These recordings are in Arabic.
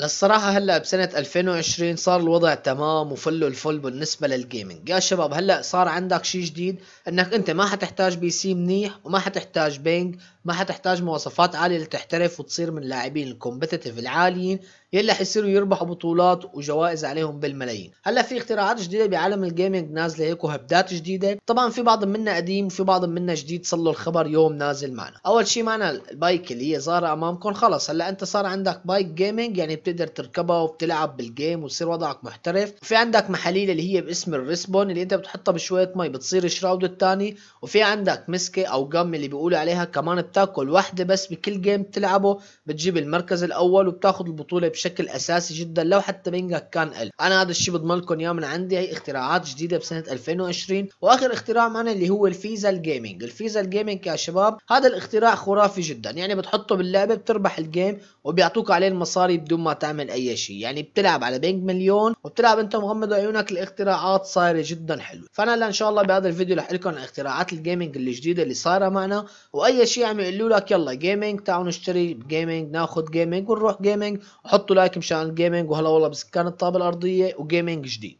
للصراحة هلا بسنة 2020 صار الوضع تمام وفل الفل بالنسبة للجيمنج يا شباب هلا صار عندك شي جديد انك انت ما حتحتاج بي سي منيح وما حتحتاج بينج ما حتحتاج مواصفات عالية لتحترف وتصير من اللاعبين الكومبتيتيف العاليين يلي حيصيروا يربحوا بطولات وجوائز عليهم بالملايين هلا في اختراعات جديدة بعالم الجيمنج نازلة هيك وهبدات جديدة طبعا في بعض منا قديم وفي بعض منا جديد صار له الخبر يوم نازل معنا اول شيء معنا البايك اللي هي ظاهرة امامكم خلص هلا انت صار عندك بايك جيمنج يعني بتقدر تركبها وبتلعب بالجيم وتصير وضعك محترف وفي عندك محاليل اللي هي باسم الريسبون اللي انت بتحطها بشوية مي بتصير شراود الثاني وفي عندك مسكة او جم اللي بيقولوا عليها كمان بتاع تاكل واحدة بس بكل جيم بتلعبه بتجيب المركز الأول وبتاخد البطولة بشكل أساسي جدا لو حتى بينجك كان قل أنا هذا الشيء بضمن لكم إياه من عندي هي اختراعات جديدة بسنة 2020 وآخر اختراع معنا اللي هو الفيزا الجيمنج الفيزا الجيمنج يا شباب هذا الاختراع خرافي جدا يعني بتحطه باللعبة بتربح الجيم وبيعطوك عليه المصاري بدون ما تعمل أي شيء يعني بتلعب على بينج مليون وبتلعب أنت مغمض عيونك الاختراعات صايرة جدا حلوة فأنا إن شاء الله بهذا الفيديو رح لكم عن اختراعات الجيمنج الجديدة اللي صايرة معنا وأي شيء عم يقولوا لك يلا جيمنج تعالوا نشتري جيمنج ناخذ جيمنج ونروح جيمنج وحطوا لايك مشان الجيمنج وهلا والله بسكان الطابه الارضيه وجيمنج جديد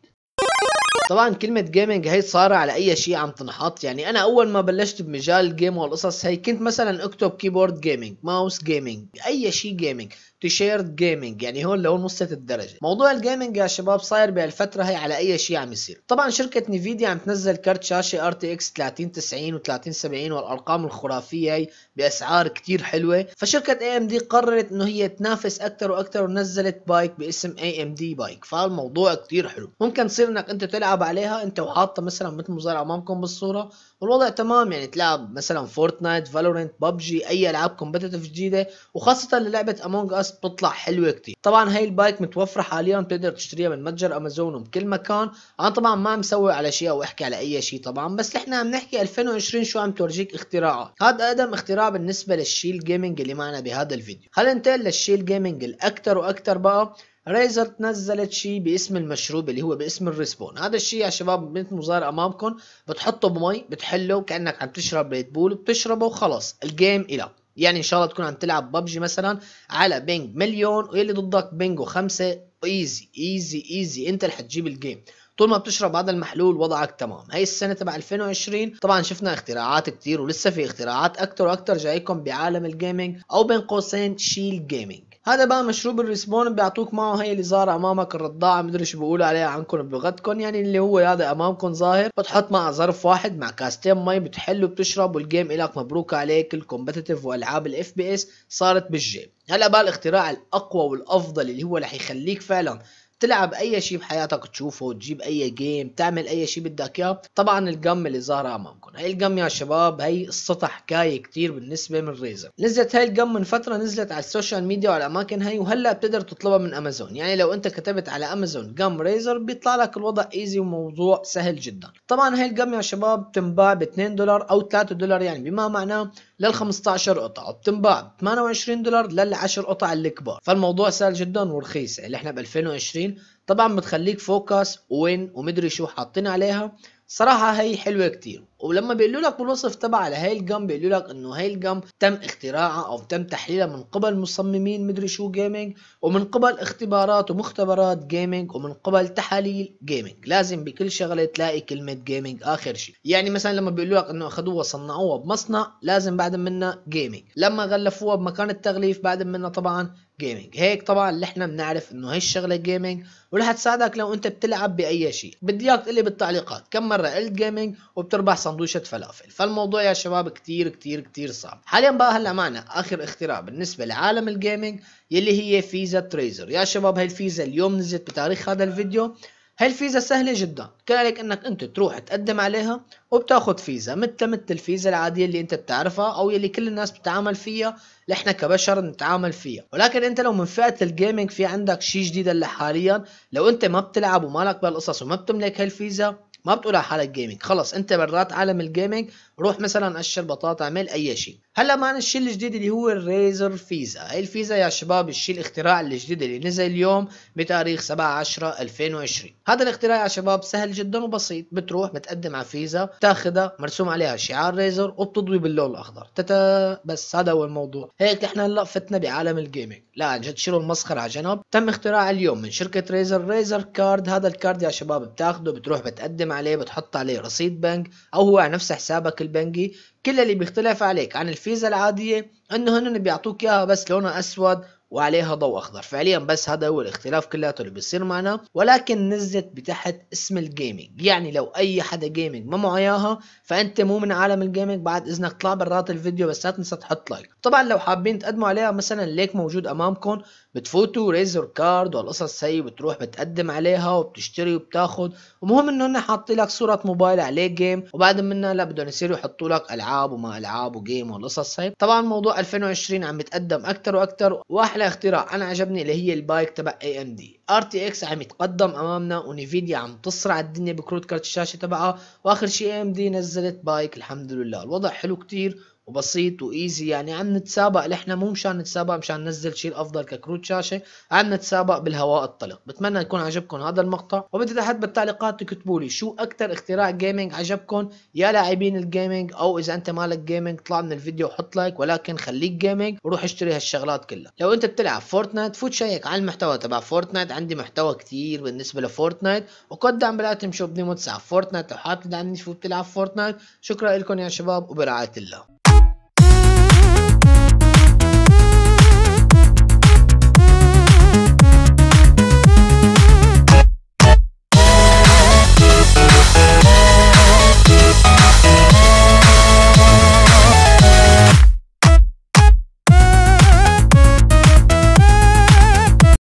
طبعا كلمة جيمنج هي صار على اي شيء عم تنحط يعني انا اول ما بلشت بمجال الجيم والقصص هي كنت مثلا اكتب كيبورد جيمنج ماوس جيمنج اي شيء جيمنج تيشيرت جيمنج يعني هون لهون وصلت الدرجه موضوع الجيمنج يا شباب صاير بهالفتره هي على اي شيء عم يصير طبعا شركه نيفيديا عم تنزل كرت شاشه ار تي اكس 3090 و3070 والارقام الخرافيه هي باسعار كتير حلوه فشركه اي ام دي قررت انه هي تنافس اكثر واكثر ونزلت بايك باسم اي ام دي بايك فالموضوع كتير حلو ممكن تصير انك انت تلعب عليها انت وحاطه مثلا مثل ما امامكم بالصوره والوضع تمام يعني تلعب مثلا فورتنايت فالورنت ببجي اي العاب كومبتيتيف جديده وخاصه للعبه امونج اس بتطلع حلوه كتير طبعا هاي البايك متوفره حاليا بتقدر تشتريها من متجر امازون وبكل مكان انا طبعا ما مسوي على شيء او احكي على اي شيء طبعا بس احنا عم نحكي 2020 شو عم تورجيك اختراعات هذا اقدم اختراع بالنسبه للشيل جيمنج اللي معنا بهذا الفيديو هل انتقل للشيل جيمنج الاكثر واكثر بقى ريزر نزلت شيء باسم المشروب اللي هو باسم الريسبون هذا الشيء يا شباب مثل ما امامكم بتحطه بمي بتحله وكانك عم تشرب ريد بول بتشربه وخلص الجيم الك يعني ان شاء الله تكون عم تلعب ببجي مثلا على بينج مليون واللي ضدك بينجو خمسه ايزي ايزي ايزي انت اللي حتجيب الجيم طول ما بتشرب هذا المحلول وضعك تمام هي السنه تبع 2020 طبعا شفنا اختراعات كتير ولسه في اختراعات اكتر واكتر جايكم بعالم الجيمنج او بين قوسين شيل جيمنج هذا بقى مشروب الريسبون بيعطوك معه هي اللي ظاهرة امامك الرضاعة مدري شو بيقولوا عليها عنكم بلغتكم يعني اللي هو هذا امامكم ظاهر بتحط معه ظرف واحد مع كاستين مي بتحله وبتشرب والجيم الك مبروك عليك الكومبتيتيف والعاب الاف بي اس صارت بالجيم هلا بقى الاختراع الاقوى والافضل اللي هو رح يخليك فعلا تلعب اي شيء بحياتك تشوفه تجيب اي جيم تعمل اي شيء بدك اياه طبعا الجم اللي ظاهره امامكم هاي الجم يا شباب هي قصتها حكايه كثير بالنسبه من ريزر نزلت هاي الجم من فتره نزلت على السوشيال ميديا وعلى الاماكن هاي وهلا بتقدر تطلبها من امازون يعني لو انت كتبت على امازون جم ريزر بيطلع لك الوضع ايزي وموضوع سهل جدا طبعا هاي الجم يا شباب بتنباع ب 2 دولار او 3 دولار يعني بما معناه لل 15 قطعه وبتنباع ب 28 دولار لل 10 قطع الكبار فالموضوع سهل جدا ورخيص اللي يعني احنا ب 2020 طبعا بتخليك فوكس وين ومدري شو حاطين عليها صراحة هي حلوة كتير ولما بيقولوا لك بالوصف تبع لهي الجم بيقولوا لك انه هي الجم تم اختراعها او تم تحليلها من قبل مصممين مدري شو جيمنج ومن قبل اختبارات ومختبرات جيمنج ومن قبل تحاليل جيمنج لازم بكل شغلة تلاقي كلمة جيمنج اخر شيء يعني مثلا لما بيقولوا لك انه اخذوها صنعوها بمصنع لازم بعد منها جيمنج لما غلفوها بمكان التغليف بعد منها طبعا جيمنج هيك طبعا اللي احنا بنعرف انه هي الشغله جيمنج ورح تساعدك لو انت بتلعب باي شيء بدي اياك تقلي بالتعليقات كم مره قلت جيمنج وبتربح سندويشه فلافل فالموضوع يا شباب كتير كتير كتير صعب حاليا بقى هلا معنا اخر اختراع بالنسبه لعالم الجيمنج يلي هي فيزا تريزر يا شباب هاي الفيزا اليوم نزلت بتاريخ هذا الفيديو هاي الفيزا سهلة جدا كان عليك انك انت تروح تقدم عليها وبتاخد فيزا مثل مثل الفيزا العادية اللي انت بتعرفها او اللي كل الناس بتتعامل فيها اللي احنا كبشر نتعامل فيها ولكن انت لو من فئة الجيمنج في عندك شيء جديد اللي حاليا لو انت ما بتلعب ومالك بالقصص وما بتملك هاي الفيزا ما بتقول على حالك جيمنج خلص انت برات عالم الجيمنج روح مثلا قشر بطاطا اعمل اي شيء هلا معنا الشيء الجديد اللي هو الريزر فيزا هاي الفيزا يا شباب الشيء الاختراع الجديد اللي نزل اليوم بتاريخ 7 10 2020 هذا الاختراع يا شباب سهل جدا وبسيط بتروح بتقدم على فيزا تاخذها مرسوم عليها شعار ريزر وبتضوي باللون الاخضر تتا بس هذا هو الموضوع هيك احنا هلا فتنا بعالم الجيمنج لا عن جد شيلوا المسخره على جنب تم اختراع اليوم من شركه ريزر ريزر كارد هذا الكارد يا شباب بتاخده بتروح بتقدم عليه بتحط عليه رصيد بنك او هو على نفس حسابك البنكي كل اللي بيختلف عليك عن الفيزا العادية انه هنن بيعطوك اياها بس لونها اسود وعليها ضوء اخضر فعليا بس هذا هو الاختلاف كلياته اللي بيصير معنا ولكن نزلت بتحت اسم الجيمنج يعني لو اي حدا جيمنج ما معاياها فانت مو من عالم الجيمنج بعد اذنك طلع برات الفيديو بس لا تنسى تحط لايك طبعا لو حابين تقدموا عليها مثلا ليك موجود امامكم بتفوتوا ريزر كارد والقصص هي بتروح بتقدم عليها وبتشتري وبتاخذ المهم انه هن حاطين لك صوره موبايل عليه جيم وبعد منها لا بدهم يصيروا يحطوا لك العاب وما العاب وجيم والقصص هي طبعا موضوع 2020 عم يتقدم اكثر واكثر احلى اختراع انا عجبني اللي هي البايك تبع اي ام دي ار تي اكس عم يتقدم امامنا ونيفيديا عم تصرع الدنيا بكروت كارت الشاشه تبعها واخر شيء اي ام دي نزلت بايك الحمد لله الوضع حلو كتير وبسيط وايزي يعني عم نتسابق نحن مو مشان نتسابق مشان ننزل شيء الافضل ككروت شاشه عم نتسابق بالهواء الطلق بتمنى يكون عجبكم هذا المقطع وبدي تحت بالتعليقات تكتبوا لي شو اكثر اختراع جيمنج عجبكم يا لاعبين الجيمنج او اذا انت مالك جيمنج طلع من الفيديو وحط لايك ولكن خليك جيمنج وروح اشتري هالشغلات كلها لو انت بتلعب فورتنايت فوت شيك على المحتوى تبع فورتنايت عندي محتوى كثير بالنسبه لفورتنايت وقد عم شو بدي متسع فورتنايت لو حابب تدعمني شوف بتلعب فورتنايت شكرا لكم يا شباب وبرعايه الله